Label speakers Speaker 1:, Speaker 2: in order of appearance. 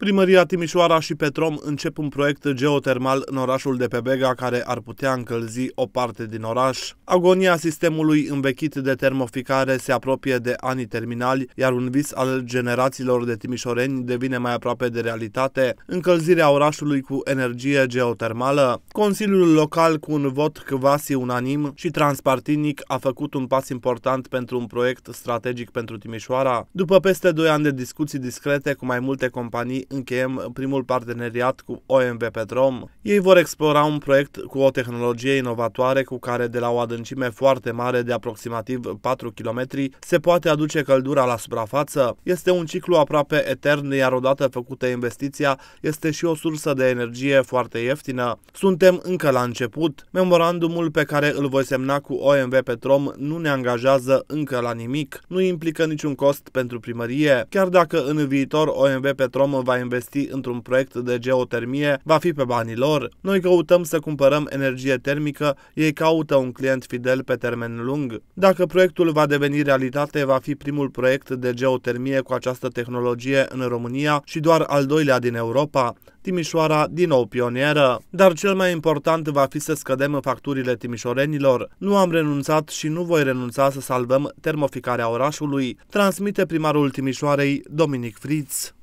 Speaker 1: Primăria Timișoara și Petrom încep un proiect geotermal în orașul de pe Bega care ar putea încălzi o parte din oraș. Agonia sistemului învechit de termoficare se apropie de anii terminali, iar un vis al generațiilor de timișoreni devine mai aproape de realitate, încălzirea orașului cu energie geotermală. Consiliul local cu un vot quasi unanim și transpartinic a făcut un pas important pentru un proiect strategic pentru Timișoara. După peste 2 ani de discuții discrete cu mai multe companii încheiem primul parteneriat cu OMV Petrom. Ei vor explora un proiect cu o tehnologie inovatoare cu care de la o adâncime foarte mare de aproximativ 4 km se poate aduce căldura la suprafață. Este un ciclu aproape etern, iar odată făcută investiția este și o sursă de energie foarte ieftină. Suntem încă la început. Memorandumul pe care îl voi semna cu OMV Petrom nu ne angajează încă la nimic, nu implică niciun cost pentru primărie, chiar dacă în viitor OMV Petrom va investi într-un proiect de geotermie va fi pe banii lor. Noi căutăm să cumpărăm energie termică, ei caută un client fidel pe termen lung. Dacă proiectul va deveni realitate, va fi primul proiect de geotermie cu această tehnologie în România și doar al doilea din Europa. Timișoara din nou pionieră. Dar cel mai important va fi să scădem facturile timișorenilor. Nu am renunțat și nu voi renunța să salvăm termoficarea orașului, transmite primarul Timișoarei Dominic Fritz.